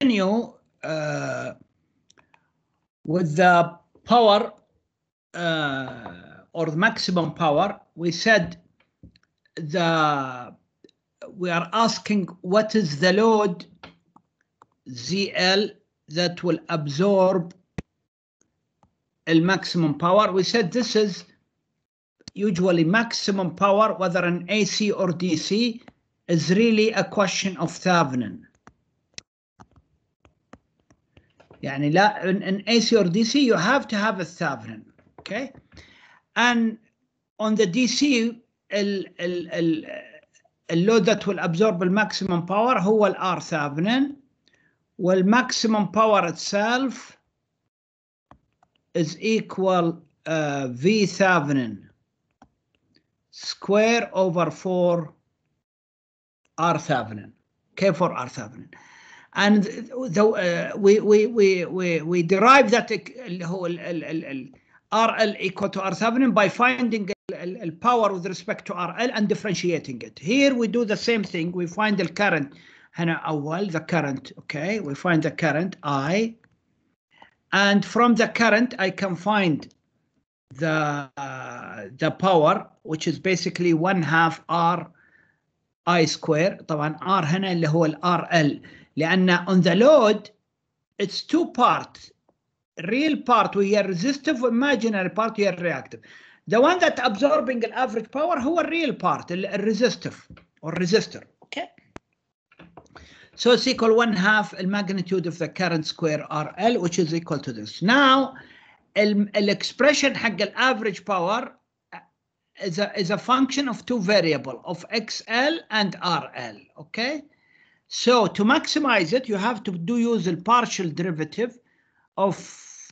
continue uh, with the power uh, or the maximum power, we said the we are asking what is the load ZL that will absorb the maximum power. We said this is usually maximum power, whether an AC or DC, is really a question of Thevenin. يعني لا in, in AC or DC you have to have a sovereign okay and on the DC ال, ال, ال, اللود that will absorb الماكسيمم باور هو الار Thevenin والماكسيمم باور itself is equal uh, V Thevenin square over 4 R Thevenin K for R Thevenin and though we we we we we derive that uh, RL equal to R7 by finding the power with respect to RL and differentiating it. Here we do the same thing. We find the current هنا أول the current okay we find the current I and from the current I can find the uh, the power which is basically one half R I square طبعا R هنا اللي هو RL لان on the load it's two parts real part وهي resistive imaginary part وهي reactive the one that absorbing the average power هو real part resistive or resistor okay so it's equal one half the magnitude of the current square RL which is equal to this now the expression حق average power uh, is a, is a function of two variable of XL and RL okay so to maximize it, you have to do use the partial derivative of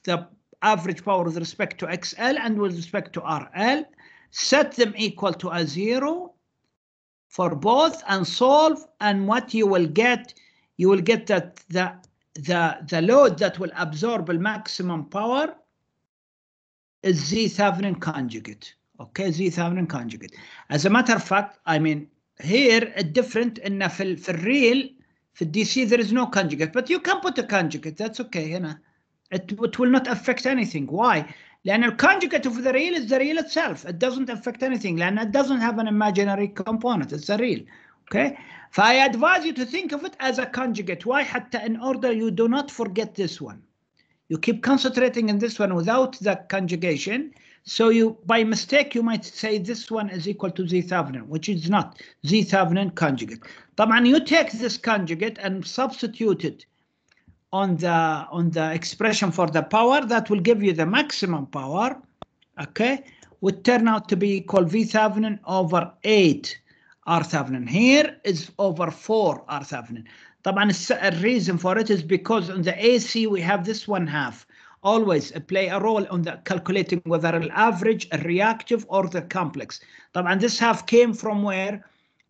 the average power with respect to XL and with respect to RL. Set them equal to a zero for both and solve. And what you will get, you will get that the, the, the load that will absorb the maximum power is Z Thevenin conjugate. Okay, Z Thevenin conjugate. As a matter of fact, I mean, here a different in في, real for DC there is no conjugate but you can put a conjugate that's okay هنا it, it will not affect anything why The conjugate of the real is the real itself it doesn't affect anything And it doesn't have an imaginary component it's the real okay so I advise you to think of it as a conjugate why حتى in order you do not forget this one you keep concentrating in this one without the conjugation so you, by mistake, you might say this one is equal to z Thevenin, which is not z Thevenin conjugate. But when you take this conjugate and substitute it on the on the expression for the power that will give you the maximum power okay would turn out to be equal v Thevenin over 8 r Thevenin here is over 4 r Thevenin the reason for it is because on the AC we have this one half always play a role on the calculating whether an average, a reactive, or the complex. And this half came from where?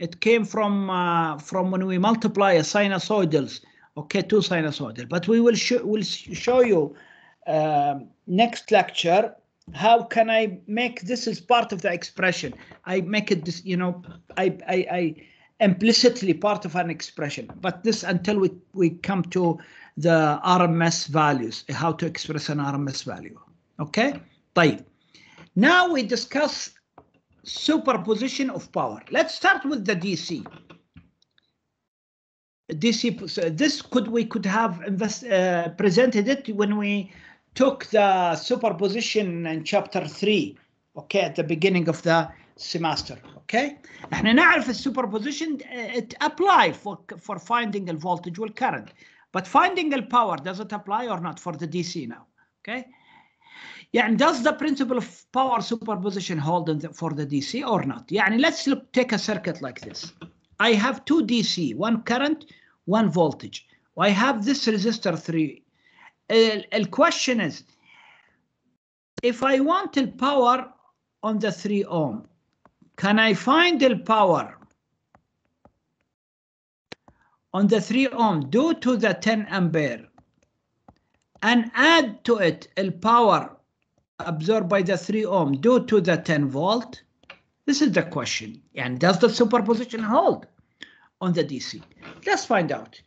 It came from uh, from when we multiply a sinusoidals, okay, two sinusoidal. But we will show will show you uh, next lecture how can I make this is part of the expression. I make it this, you know, I I I implicitly part of an expression. But this until we, we come to the RMS values, how to express an RMS value. Okay, طيب. Now we discuss superposition of power. Let's start with the DC. DC, this could we could have invest, uh, presented it when we took the superposition in chapter three, okay, at the beginning of the semester okay احنا نعرف superposition uh, it apply for for finding the voltage current, but finding the power does it apply or not for the DC now okay Yeah, and does the principle of power superposition hold in the, for the DC or not Yeah, and let's look take a circuit like this I have two DC one current one voltage I have this resistor 3 the question is if I want the power on the 3 ohm can I find the power on the 3 ohm due to the 10 ampere and add to it the power absorbed by the 3 ohm due to the 10 volt? This is the question. And does the superposition hold on the DC? Let's find out.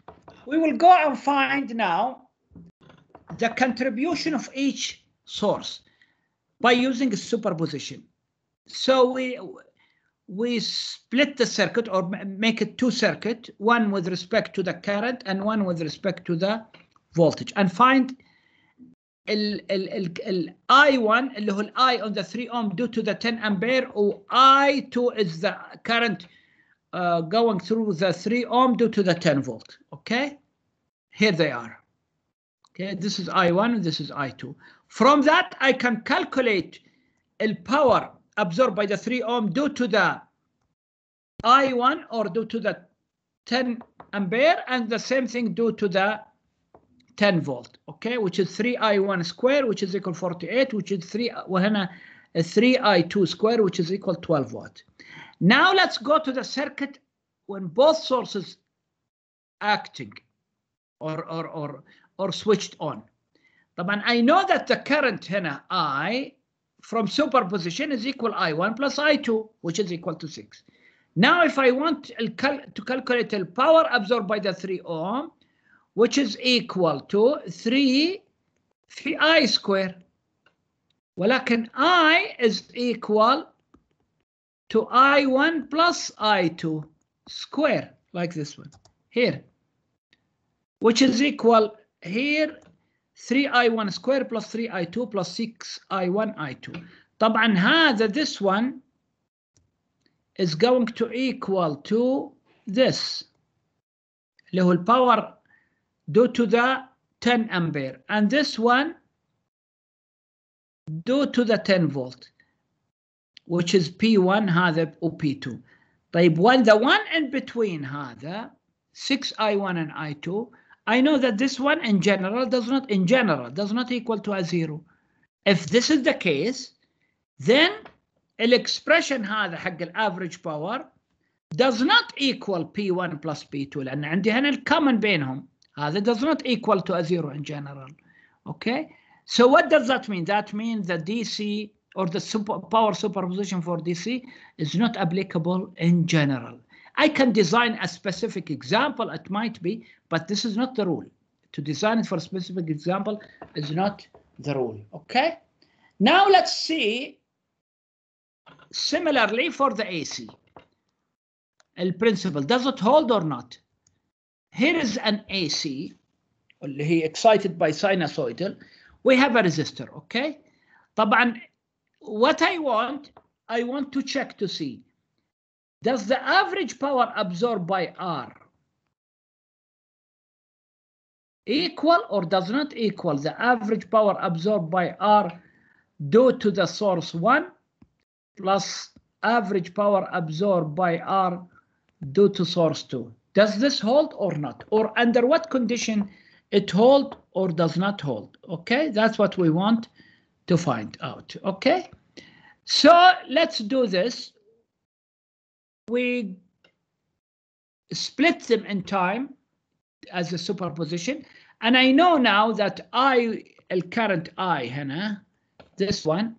We will go and find now the contribution of each source by using superposition. So we we split the circuit or make it two circuit, one with respect to the current and one with respect to the voltage and find I1 اللي هو ال I on the 3 ohm due to the 10 ampere I I2 is the current uh, going through the 3 ohm due to the 10 volt. Okay, here they are. Okay, this is I1 and this is I2. From that I can calculate the power absorbed by the 3 ohm due to the I1 or due to the 10 ampere and the same thing due to the 10 volt okay which is 3i1 square which is equal 48 which is 3 a 3i2 square which is equal 12 watt now let's go to the circuit when both sources acting or or or or switched on man I know that the current here I from superposition is equal I1 plus I2, which is equal to 6. Now, if I want to calculate the power absorbed by the 3 ohm, which is equal to 3 three I square. Well, I can I is equal to I1 plus I2 square, like this one, here, which is equal here 3i1 square plus 3i2 plus 6i1 i2 طبعا هذا this one is going to equal to this له power due to the 10 ampere and this one due to the 10 volt which is P1 هذا و P2 طيب when the one in between هذا 6i1 and i2 I know that this one in general does not in general does not equal to a zero. If this is the case, then expression, هذا حق average power does not equal P1 plus P2 لأن عندي هنا common بينهم هذا does not equal to a zero in general. Okay, so what does that mean? That means the DC or the super power superposition for DC is not applicable in general. I can design a specific example, it might be, but this is not the rule. To design it for a specific example is not the rule, okay? Now let's see, similarly for the AC, the principle, does it hold or not? Here is an AC, he excited by sinusoidal, we have a resistor, okay? طبعا, what I want, I want to check to see does the average power absorbed by R equal or does not equal the average power absorbed by R due to the source 1 plus average power absorbed by R due to source 2. Does this hold or not? Or under what condition it hold or does not hold? Okay, that's what we want to find out. Okay, so let's do this we split them in time as a superposition. And I know now that I, the current I, Hannah, this one,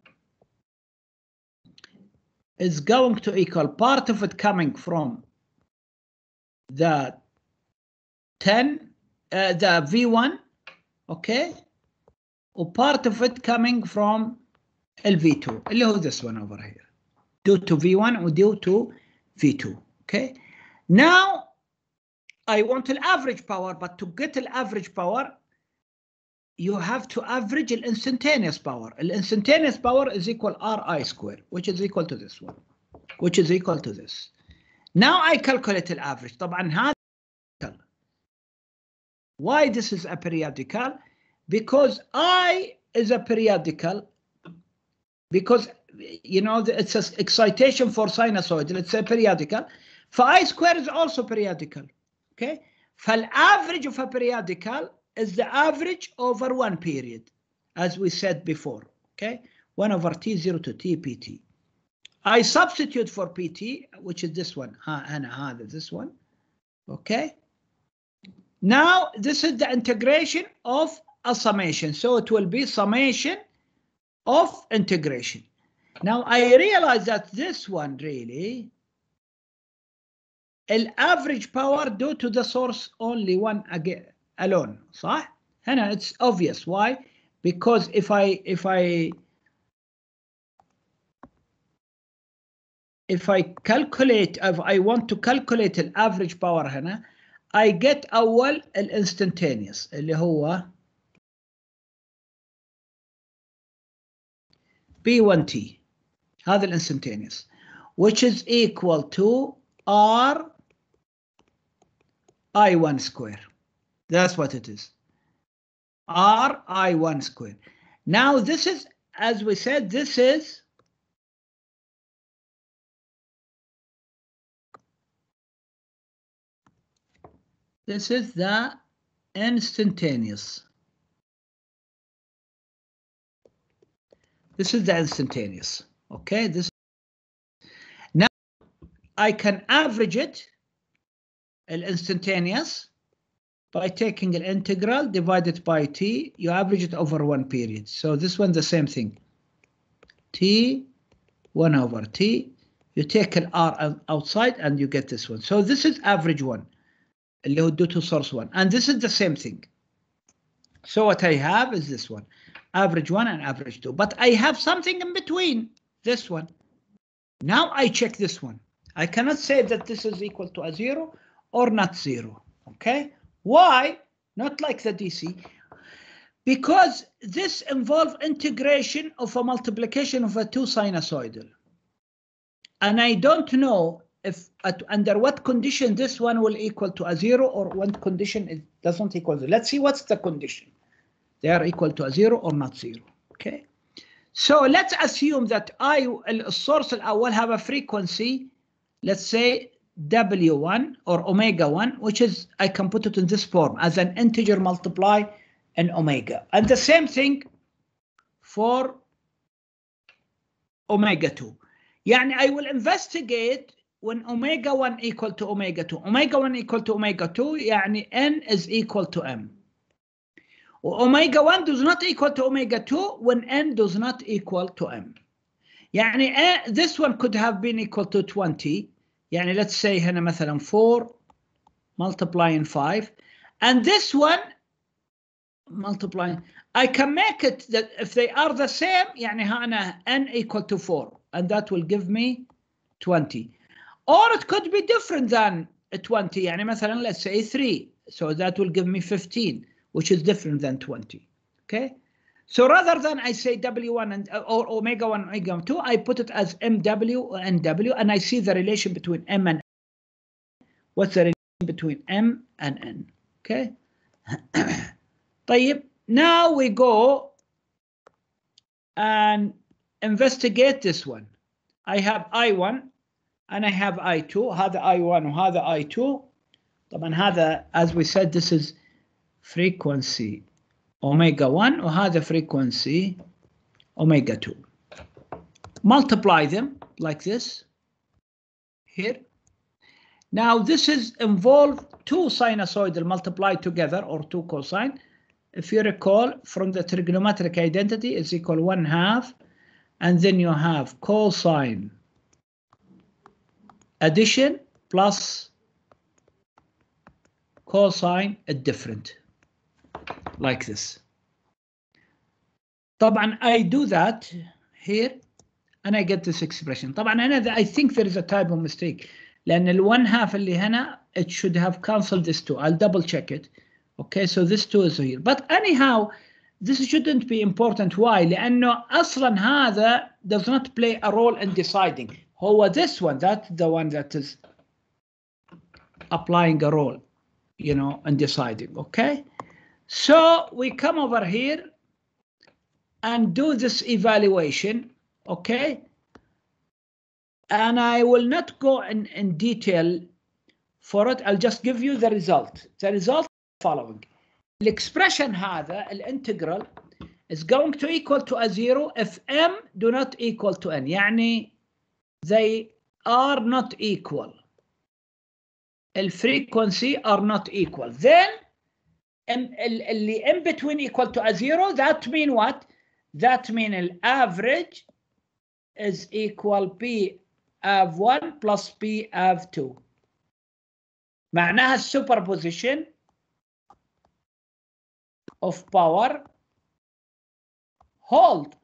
is going to equal part of it coming from the 10, uh, the V1, okay? Or part of it coming from LV2, اللي هو this one over here. Due to V1 or due to V2, okay? Now, I want an average power, but to get an average power, you have to average the instantaneous power. The instantaneous power is equal Ri square, which is equal to this one, which is equal to this. Now I calculate the average. طبعا Why this is a periodical? Because I is a periodical because you know, it's an excitation for sinusoidal, it's a periodical. Phi square is also periodical, okay? average of a periodical is the average over one period, as we said before, okay? 1 over T0 to T, PT. I substitute for PT, which is this one, Hana, this one, okay? Now, this is the integration of a summation. So it will be summation of integration. Now I realize that this one really, average power due to the source only one again alone, صح? And it's obvious why? Because if I if I if I calculate if I want to calculate average power هنا I get an instantaneous اللي هو p one t هذا الانستنتينيوس which is equal to r i1 square that's what it is r i1 square now this is as we said this is this is the instantaneous this is the instantaneous Okay, this now I can average it instantaneous by taking an integral divided by t, you average it over one period. So this one, the same thing. t, 1 over t, you take an r outside and you get this one. So this is average one, اللي due to source one. And this is the same thing. So what I have is this one, average one and average two. But I have something in between this one. Now I check this one. I cannot say that this is equal to a zero or not zero, okay? Why? Not like the DC. Because this involves integration of a multiplication of a two sinusoidal. And I don't know if at, under what condition this one will equal to a zero or one condition it doesn't equal to. let Let's see what's the condition. They are equal to a zero or not zero, okay? So let's assume that I, I will have a frequency, let's say W1 or omega 1, which is, I can put it in this form as an integer multiply and omega. And the same thing for omega 2. يعني I will investigate when omega 1 equal to omega 2. Omega 1 equal to omega 2 يعني N is equal to M omega 1 does not equal to omega 2 when n does not equal to m. يعني uh, eh, this one could have been equal to 20 يعني let's say هنا مثلا 4 multiplying 5 and this one multiplying I can make it that if they are the same يعني هنا n equal to 4 and that will give me 20 or it could be different than 20 يعني مثلا let's say 3 so that will give me 15 which is different than 20. Okay. So rather than I say W1 and or omega 1 omega 2, I put it as MW or NW, and I see the relation between M and N. What's the relation between M and N? Okay. طيب, now we go and investigate this one. I have I1 and I have I2. How the I1 how the I2. طبعا هذا, as we said, this is frequency omega 1 وهذا frequency omega 2. Multiply them like this here. Now this is involved two sinusoidal multiplied together or two cosine. If you recall from the trigonometric identity is equal one half and then you have cosine addition plus cosine different like this. طبعا I do that here and I get this expression. طبعا أنا I think there is a type of mistake لأن ال one half اللي هنا it should have cancelled this two. I'll double check it. Okay, so this two is here. But anyhow, this shouldn't be important. Why? لأنه أصلا هذا does not play a role in deciding. هو this one, that's the one that is applying a role, you know, in deciding. Okay, so we come over here and do this evaluation, okay? And I will not go in, in detail for it. I'll just give you the result. The result following. the الإكسبريشن هذا integral, is going to equal to a zero if m do not equal to n يعني they are not equal frequency are not equal then اللي in between equal to a zero that mean what that mean the average is equal p of 1 plus p of 2 معناها superposition of power hold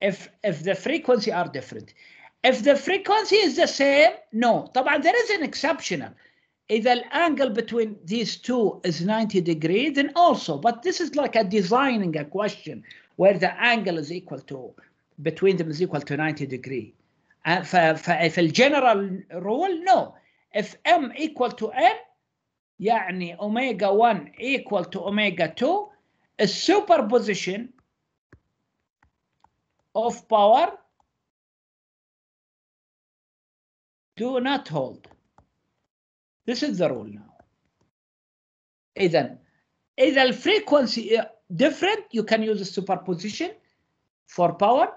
if if the frequency are different if the frequency is the same no طبعا there is an exceptional if the angle between these two is 90 degrees, then also, but this is like a designing a question where the angle is equal to, between them is equal to 90 degree. Uh, if a general rule, no if m equal to n يعني omega 1 equal to omega 2 a superposition of power do not hold this is the rule now. إذا إذا frequency uh, different you can use superposition for power.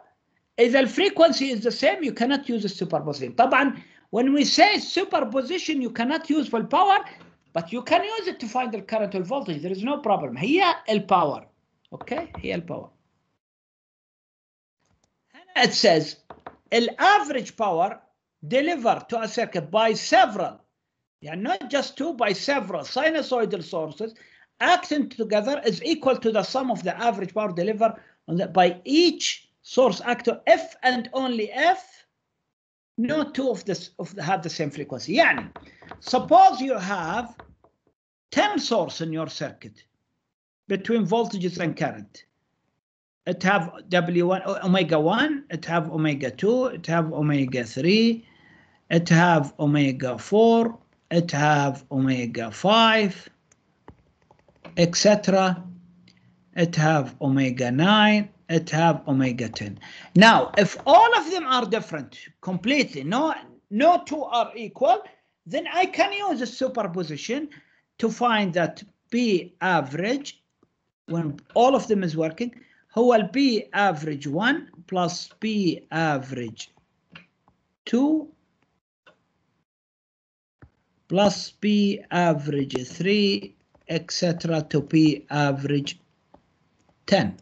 the frequency is the same you cannot use superposition. طبعا when we say superposition you cannot use for power but you can use it to find the current or voltage there is no problem. Here the power, okay Here the power. It says the average power delivered to a circuit by several yeah, not just two, by several sinusoidal sources acting together is equal to the sum of the average power delivered the, by each source actor if and only if no two of this of the, have the same frequency. Yani, suppose you have 10 source in your circuit between voltages and current. It have W1 omega 1, it have omega 2, it have omega 3, it have omega 4, it have omega 5 etc it have omega 9 it have omega 10 now if all of them are different completely no no two are equal then i can use a superposition to find that b average when all of them is working Who will be average 1 plus B average 2 plus P average 3, etc. to P average 10.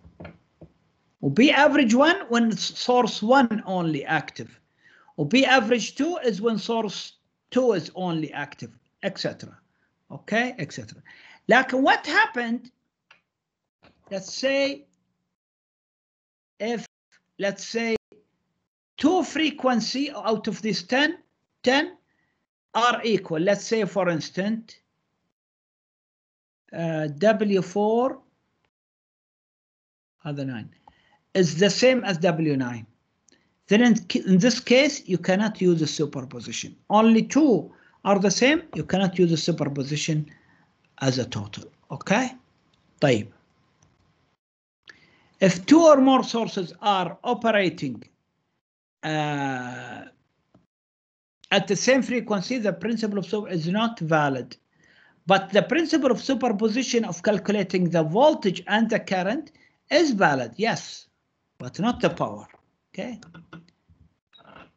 be average 1 when source 1 only active. be average 2 is when source 2 is only active, etc. Okay, etc. Like what happened, let's say, if, let's say, two frequency out of these 10, 10, are equal. Let's say, for instance, uh, W4 other 9 is the same as W9. Then in this case, you cannot use a superposition. Only two are the same. You cannot use a superposition as a total. Okay? طيب. If two or more sources are operating uh, at the same frequency, the principle of is not valid. But the principle of superposition of calculating the voltage and the current is valid, yes, but not the power. Okay.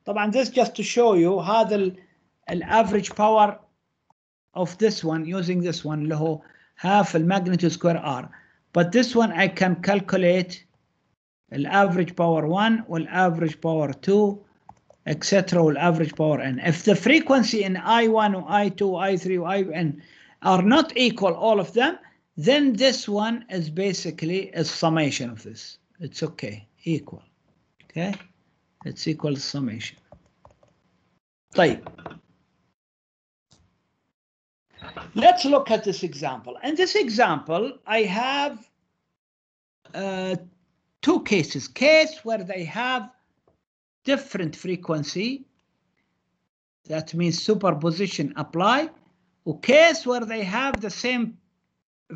طبعا this just to show you how the average power of this one using this one اللي هو the magnitude square R. But this one I can calculate the average power 1 average power 2 etc. Average power n. If the frequency in I1 I2, I3 IN are not equal, all of them, then this one is basically a summation of this. It's okay, equal. Okay, it's equal summation. Type. Let's look at this example. In this example, I have uh, two cases. Case where they have different frequency. That means superposition apply. A case where they have the same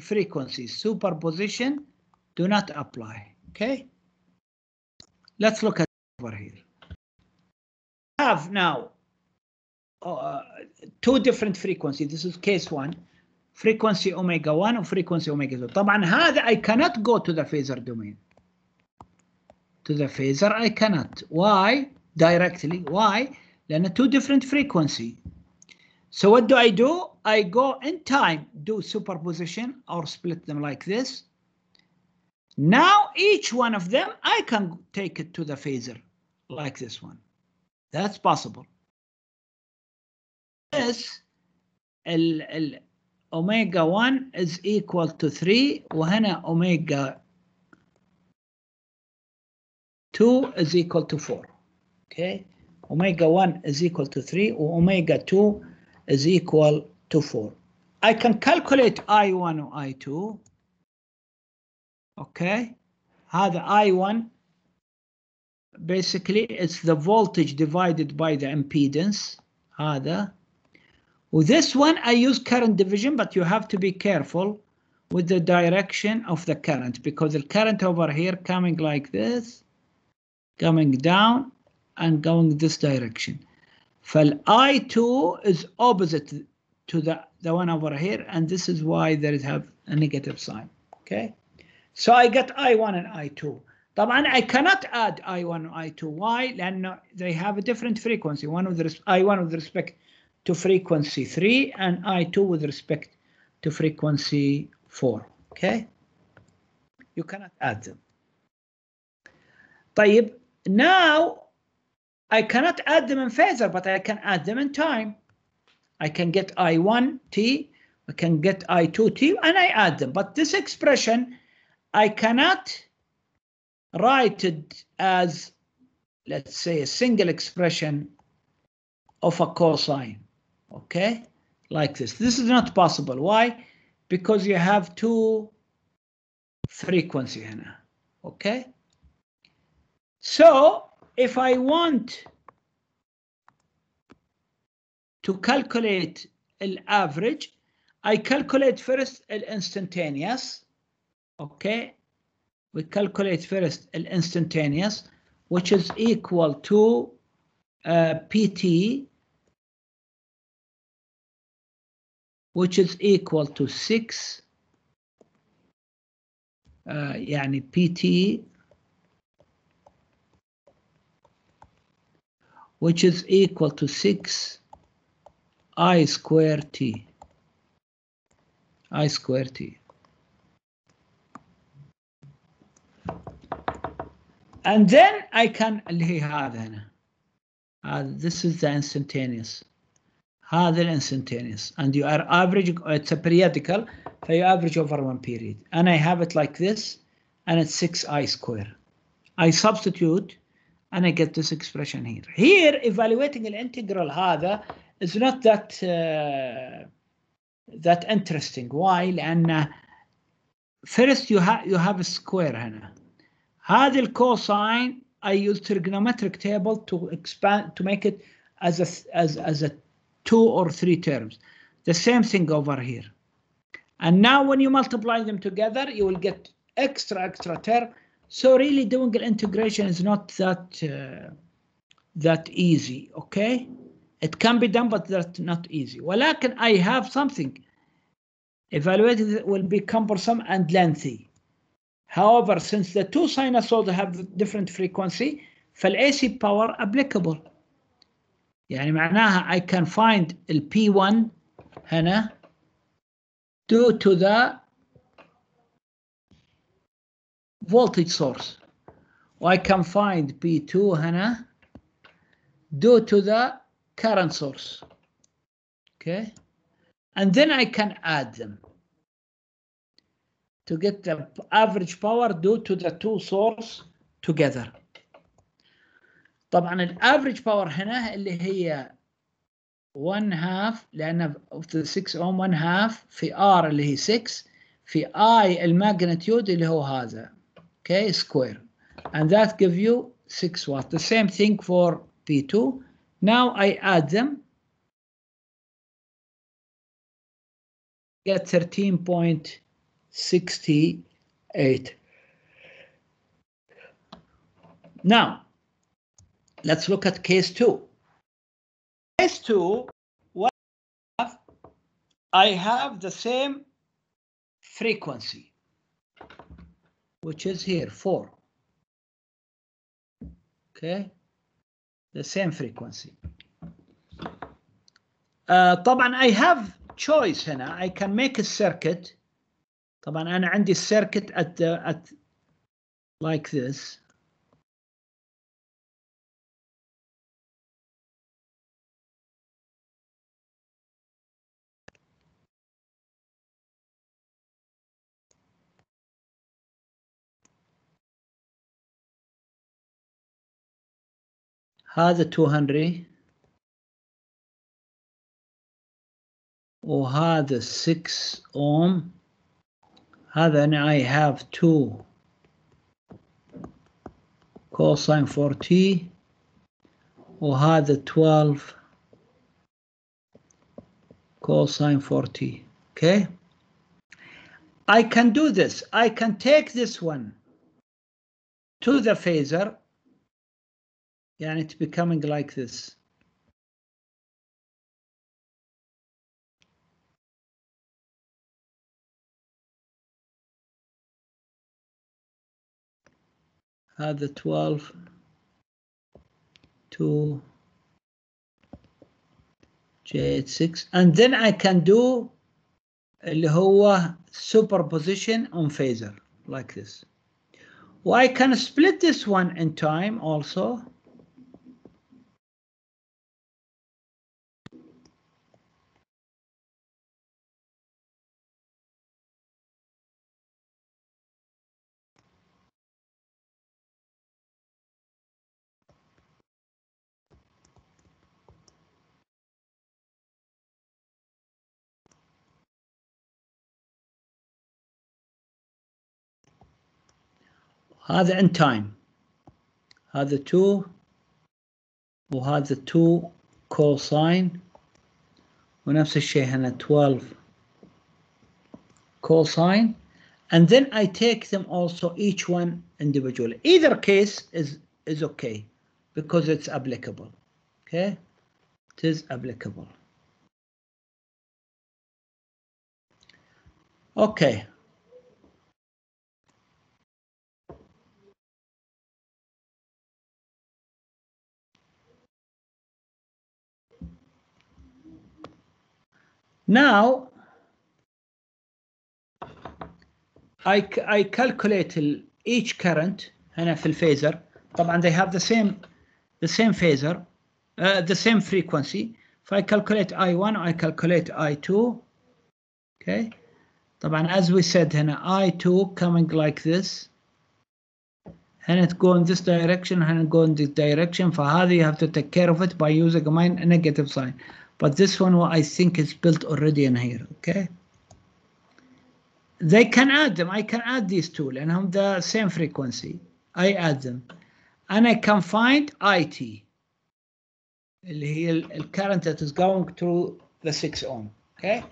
frequency, superposition do not apply. Okay. Let's look at over here. Have now uh, two different frequencies. This is case one. Frequency omega 1 and frequency omega 2. طبعا هذا I cannot go to the phasor domain to the phaser I cannot. Why? Directly. Why? Then two different frequency. So what do I do? I go in time, do superposition or split them like this. Now each one of them, I can take it to the phaser like this one. That's possible. This, ال, ال, omega 1 is equal to 3 وهنا omega 2 is equal to 4. Okay, omega 1 is equal to 3, or omega 2 is equal to 4. I can calculate I1 or I2. Okay, the I1 basically it's the voltage divided by the impedance Other with this one I use current division but you have to be careful with the direction of the current because the current over here coming like this coming down and going this direction. I 2 is opposite to the, the one over here, and this is why there is have a negative sign, okay? So I get I1 and I2. طبعا I cannot add I1 and I2. Why? they have a different frequency. One with I1 with respect to frequency 3 and I2 with respect to frequency 4. Okay? You cannot add them. طيب now, I cannot add them in phasor, but I can add them in time. I can get I1t, I can get I2t, and I add them. But this expression, I cannot write it as, let's say, a single expression of a cosine, okay? Like this. This is not possible. Why? Because you have two frequency here, okay? So if I want to calculate the average, I calculate first the instantaneous. Okay, we calculate first the instantaneous, which is equal to uh, PT, which is equal to 6. Uh, يعني PT which is equal to 6 i square t i square t and then I can uh, this is the instantaneous هذا instantaneous, and you are averaging it's a periodical so you average over one period and I have it like this and it's 6i square I substitute and I get this expression here. Here, evaluating an integral هذا is not that uh, that interesting. Why? لأن first you have you have a square هنا. هذه الكوساين I use trigonometric table to expand to make it as a as as a two or three terms. The same thing over here. And now when you multiply them together, you will get extra extra term so really doing an integration is not that uh, that easy, okay? It can be done, but that's not easy. Well, I have something. Evaluated will be cumbersome and lengthy. However, since the two sinusoids have different frequency, AC power applicable. يعني معناها I can find the P1 هنا due to the voltage source. I can find P2 هنا due to the current source. Okay. And then I can add them to get the average power due to the two source together. طبعا average power هنا اللي هي 1 هاف لان في 6 ohm 1 half في R اللي هي 6 في اي الماجنتيود اللي هو هذا okay, square. And that gives you 6 watt. The same thing for P2. Now I add them. Get 13.68. Now, let's look at case 2. Case 2, what I have the same frequency which is here, 4. Okay, the same frequency. Uh, I have choice هنا I can make a circuit طبعا أنا عندي circuit at the, at like this هذا 200 وهذا 6 ohm. هذا I have 2 cosine 4t وهذا 12 cosine 40. okay I can do this I can take this one to the phaser yeah, and it's becoming like this. the 12 to J86 and then I can do اللي superposition on phaser like this. Well, I can split this one in time also. هذا in time هذا 2 وهذا 2 cosine ونفس الشيء هنا 12 cosine and then I take them also each one individually. Either case is is okay because it's applicable. Okay, it is applicable. Okay, Now, I, I calculate each current and في الفيزر طبعا they have the same the same phaser uh, the same frequency if I calculate I1 I calculate I2 okay طبعا as we said هنا I2 coming like this and it go in this direction and it go in this direction For do you have to take care of it by using a negative sign but this one, I think is built already in here, okay? They can add them. I can add these two and on the same frequency. I add them. And I can find IT, the current that is going through the 6 ohm, okay?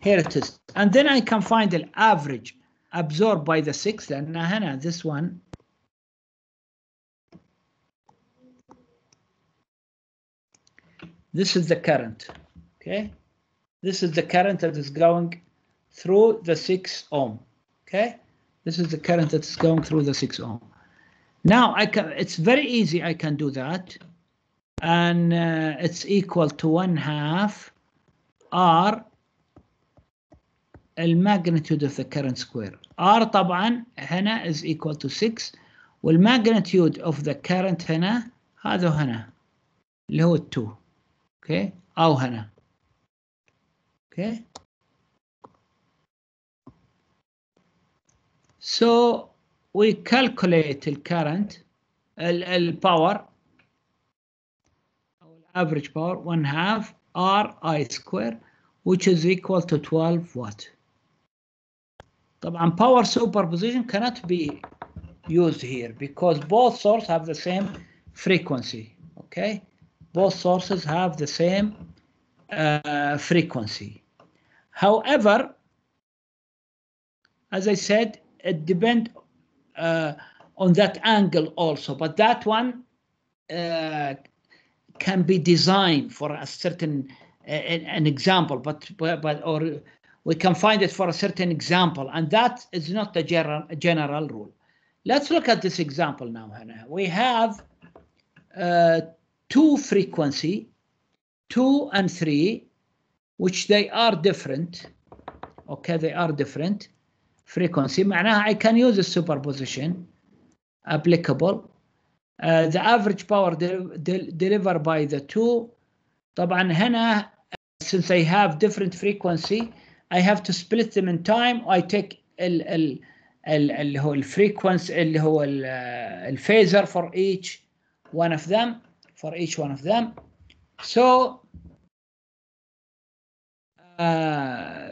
Here it is. And then I can find the average absorbed by the 6 and هنا this one This is the current, okay? This is the current that is going through the 6 ohm, okay? This is the current that is going through the 6 ohm. Now, I can, it's very easy, I can do that. And uh, it's equal to 1 half R the magnitude of the current square R طبعا هنا is equal to 6 magnitude of the current هنا هذا هنا اللي هو 2 Okay, Auhana. Okay. So we calculate the current, the power, average power, one half R I square, which is equal to 12 watt. طبعا power superposition cannot be used here because both sources have the same frequency, okay? both sources have the same uh, frequency. However, as I said, it depends uh, on that angle also, but that one uh, can be designed for a certain an example, but, but or we can find it for a certain example, and that is not a general general rule. Let's look at this example now, Hannah. We have uh, two frequency, two and three, which they are different. Okay, they are different frequency. معناها I can use the superposition applicable. Uh, the average power del del delivered by the two. طبعا هنا since they have different frequency, I have to split them in time. I take the ال the اللي هو الفريكونس اللي هو الفيزر uh, for each one of them for each one of them. So uh,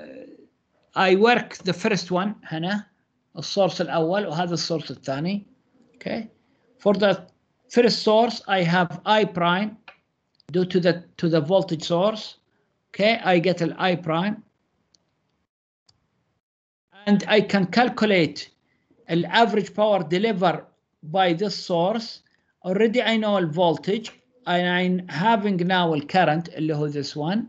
I work the first one هنا السورس الأول وهذا السورس الثاني. Okay. For the first source I have I prime due to the to the voltage source. Okay, I get an I prime. And I can calculate an average power delivered by this source. Already I know the voltage and I'm having now the current اللي هو this one.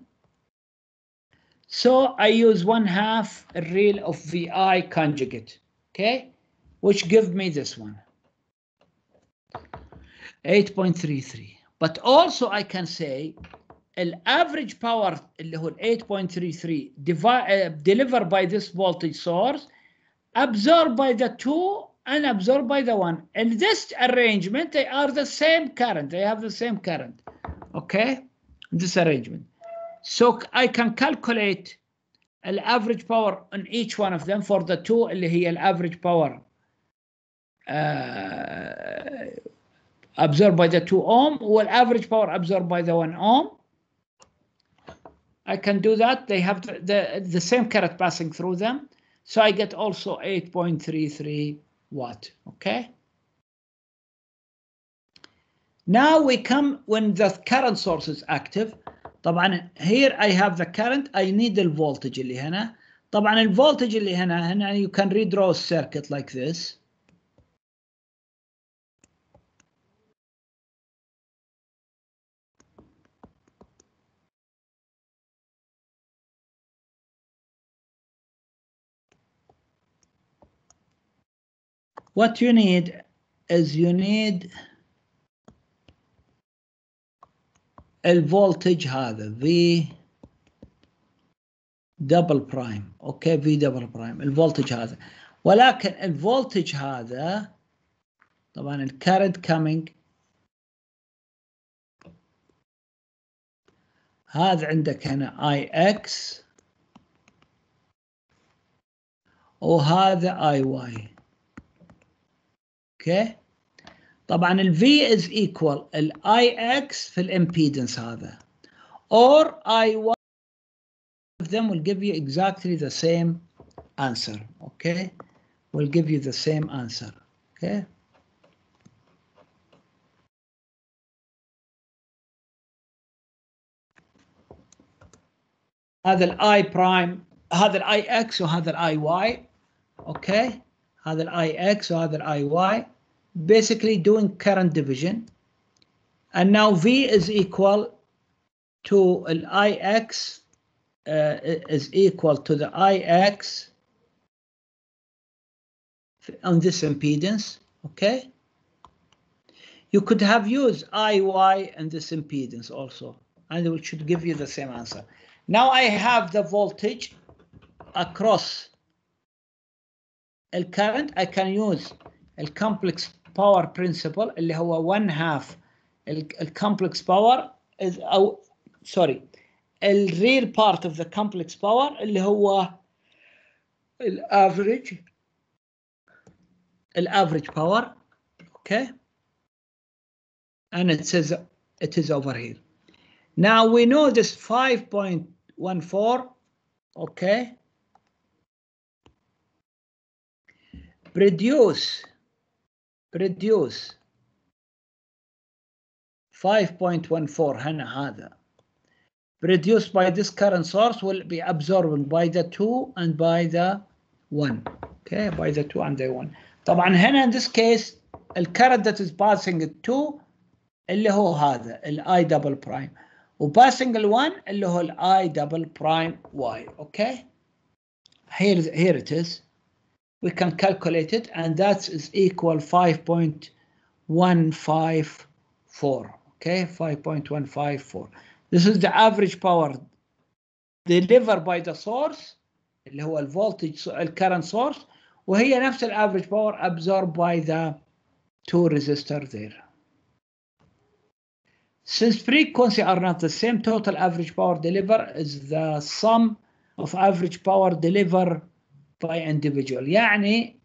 So I use one half real of VI conjugate, okay? Which give me this one, 8.33. But also I can say the average power 8.33 uh, delivered by this voltage source absorbed by the two and absorbed by the one. In this arrangement, they are the same current. They have the same current, okay? In this arrangement. So I can calculate the average power on each one of them for the two اللي average power uh, absorbed by the 2 ohm average power absorbed by the 1 ohm. I can do that. They have the, the, the same current passing through them. So I get also 8.33 what, okay? Now we come when the current source is active. طبعا here I have the current I need the voltage اللي هنا. طبعا الفولتج اللي هنا هنا you can redraw a circuit like this. what you need is you need الفولتج هذا V double prime اوكي V double prime الفولتج هذا ولكن الفولتج هذا طبعا الكارد كامينج هذا عندك هنا IX وهذا IY Okay. طبعا ال V is equal ال IX في الامبيدنس هذا or I1 of them will give you exactly the same answer okay will give you the same answer okay هذا I prime هذا IX وهذا ال IY okay هذا IX وهذا ال IY basically doing current division. And now V is equal to an IX uh, is equal to the IX on this impedance, okay? You could have used IY and this impedance also, and it should give you the same answer. Now I have the voltage across the current. I can use a complex power principle اللي هو one half the complex power is our sorry the real part of the complex power اللي هو the average the average power okay and it says it is over here now we know this five point one four okay produce produce 5.14 هنا هذا produced by this current source will be absorbed by the 2 and by the 1 okay by the 2 and the 1 طبعا هنا in this case current that is passing the 2 اللي هو هذا ال I double prime و passing 1 اللي هو ال I double prime Y okay here, here it is we can calculate it, and that is equal 5.154, okay, 5.154. This is the average power delivered by the source, اللي هو الفولتج current source, وهي نفس الافريج باور absorbed by the two resistor there. Since frequency are not the same, total average power delivered is the sum of average power delivered by individual يعني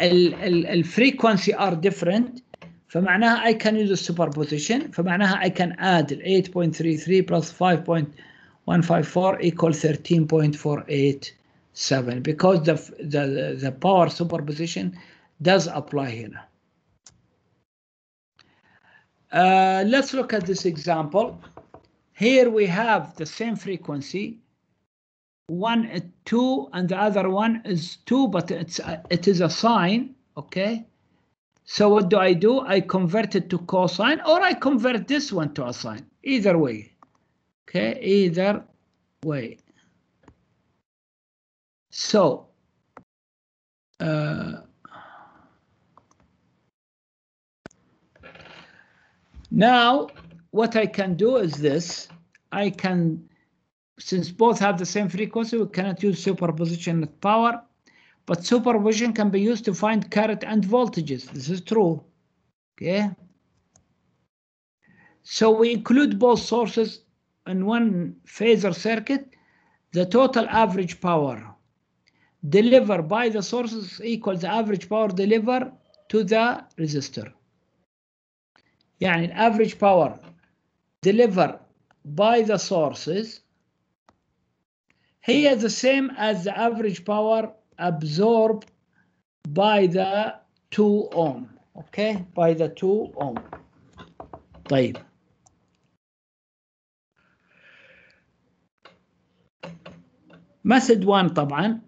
الفريكونسي are different. فمعناها I can use superposition فمعناها I can add 8.33 plus 5.154 equals 13.487 because the, the, the power superposition does apply here. Uh, let's look at this example. Here we have the same frequency one two and the other one is two but it's uh, it is a sine okay so what do i do i convert it to cosine or i convert this one to a sine either way okay either way so uh, now what i can do is this i can since both have the same frequency, we cannot use superposition of power, but superposition can be used to find current and voltages. This is true. Okay. So we include both sources in one phasor circuit. The total average power delivered by the sources equals the average power delivered to the resistor. in average power delivered by the sources here is the same as the average power absorbed by the 2 ohm okay by the 2 ohm طيب method 1 طبعا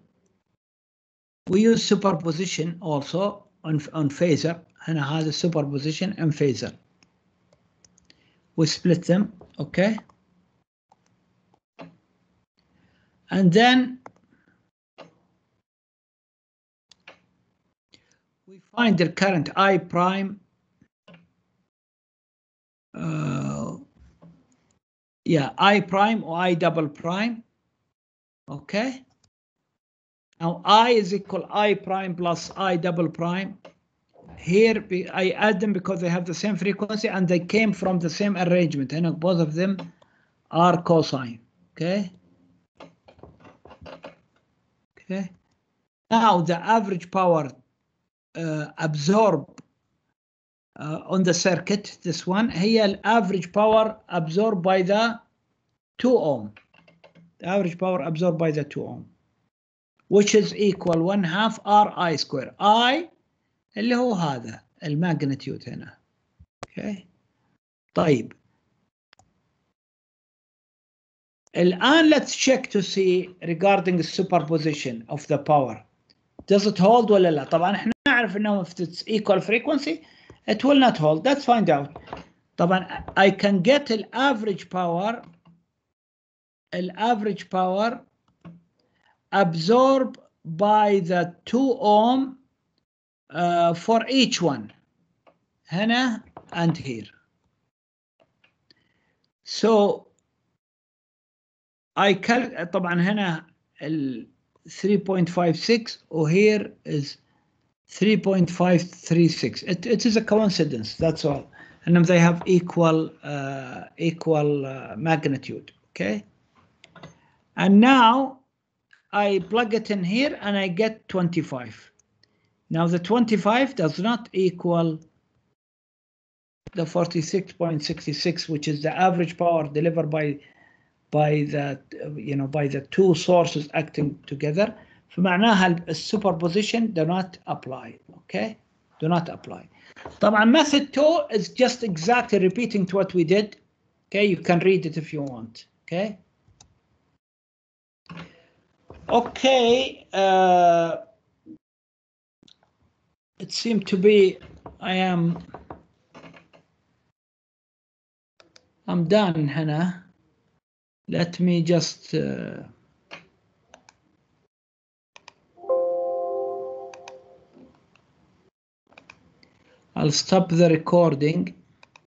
we use superposition also on on phaser هنا هذا superposition and phaser we split them okay And then we find the current I prime. Uh, yeah, I prime or I double prime. Okay. Now I is equal I prime plus I double prime. Here I add them because they have the same frequency and they came from the same arrangement and both of them are cosine. Okay. Okay. Now the average power uh, absorbed uh, on the circuit, this one, هي average power absorbed by the 2 ohm. The average power absorbed by the 2 ohm. Which is equal 1 half R I square. I اللي هو هذا الماgnitude هنا. Okay. طيب الآن let's check to see regarding the superposition of the power. Does it hold ولا لا؟ طبعا احنا نعرف انه if it's equal frequency it will not hold. Let's find out. طبعا I can get the average power the average power absorbed by the 2 ohm uh, for each one هنا and here. So I cal طبعا هنا ال 3.56 وهير is 3.536 it, it is a coincidence that's all and they have equal uh, equal uh, magnitude okay and now I plug it in here and I get 25 now the 25 does not equal the 46.66 which is the average power delivered by by the you know by the two sources acting together فمعناها السوبربوزيشن do not apply okay do not apply طبعا method 2 is just exactly repeating to what we did okay you can read it if you want okay okay uh, it seemed to be I am I'm done Hannah let me just uh, I'll stop the recording